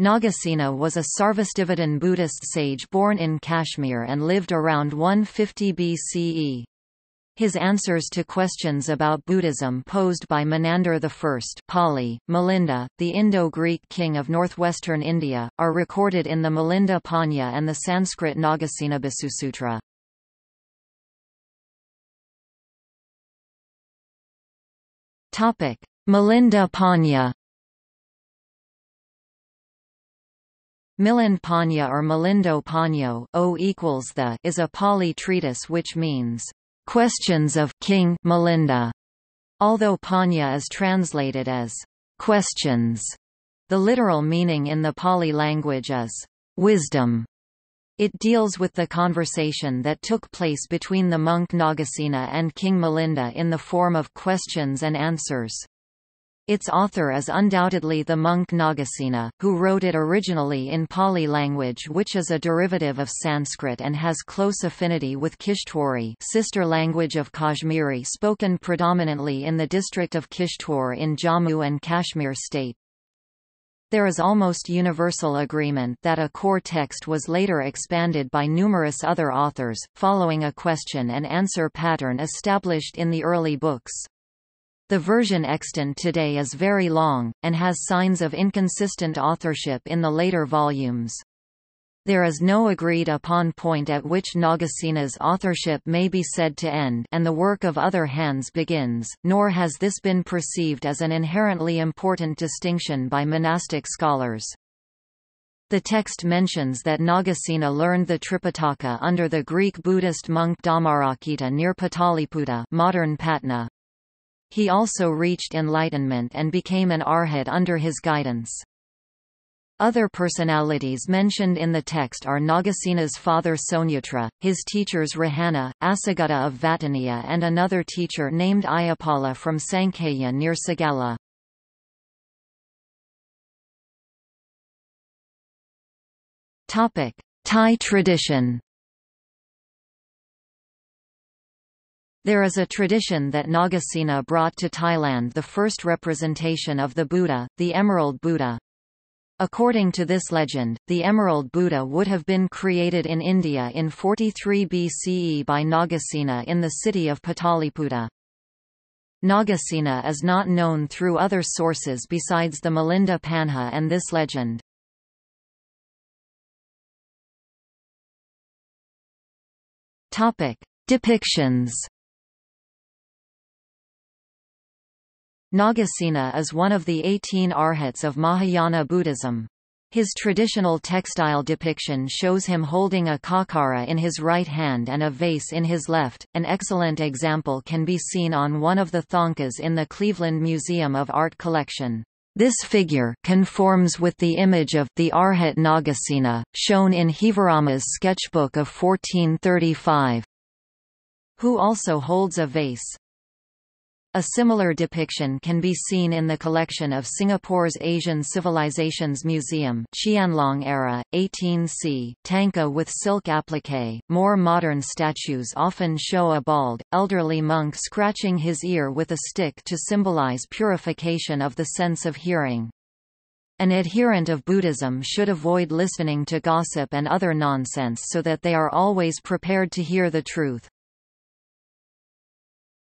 Nagasena was a Sarvastivadin Buddhist sage born in Kashmir and lived around 150 BCE. His answers to questions about Buddhism posed by Menander I Pali, Melinda, the Indo-Greek king of northwestern India, are recorded in the Melinda Panya and the Sanskrit Nagasena Basusutra. Melinda Panya Milan Panya or Melindo Panyo o equals the is a Pali treatise which means questions of King Melinda. Although Panya is translated as questions, the literal meaning in the Pali language is wisdom. It deals with the conversation that took place between the monk Nagasena and King Melinda in the form of questions and answers. Its author is undoubtedly the monk Nagasena, who wrote it originally in Pali language which is a derivative of Sanskrit and has close affinity with Kishtwari sister language of Kashmiri spoken predominantly in the district of Kishtwar in Jammu and Kashmir state. There is almost universal agreement that a core text was later expanded by numerous other authors, following a question and answer pattern established in the early books. The version extant today is very long, and has signs of inconsistent authorship in the later volumes. There is no agreed upon point at which Nagasena's authorship may be said to end and the work of other hands begins, nor has this been perceived as an inherently important distinction by monastic scholars. The text mentions that Nagasena learned the Tripitaka under the Greek Buddhist monk Dhammarakita near Pataliputra modern Patna, he also reached enlightenment and became an arhat under his guidance. Other personalities mentioned in the text are Nagasena's father Sonyatrā, his teachers Rahana, Asagutta of Vataniya and another teacher named Ayapala from Sankaya near Sagala. Thai tradition There is a tradition that Nagasena brought to Thailand the first representation of the Buddha, the Emerald Buddha. According to this legend, the Emerald Buddha would have been created in India in 43 BCE by Nagasena in the city of Pataliputra. Nagasena is not known through other sources besides the Melinda Panha and this legend. Topic. Depictions Nagasena is one of the 18 arhats of Mahayana Buddhism. His traditional textile depiction shows him holding a kakara in his right hand and a vase in his left. An excellent example can be seen on one of the thonkas in the Cleveland Museum of Art collection. This figure conforms with the image of the Arhat Nagasena, shown in Hivarama's sketchbook of 1435, who also holds a vase. A similar depiction can be seen in the collection of Singapore's Asian Civilizations Museum Qianlong era, 18c, tanka with silk applique. More modern statues often show a bald, elderly monk scratching his ear with a stick to symbolize purification of the sense of hearing. An adherent of Buddhism should avoid listening to gossip and other nonsense so that they are always prepared to hear the truth.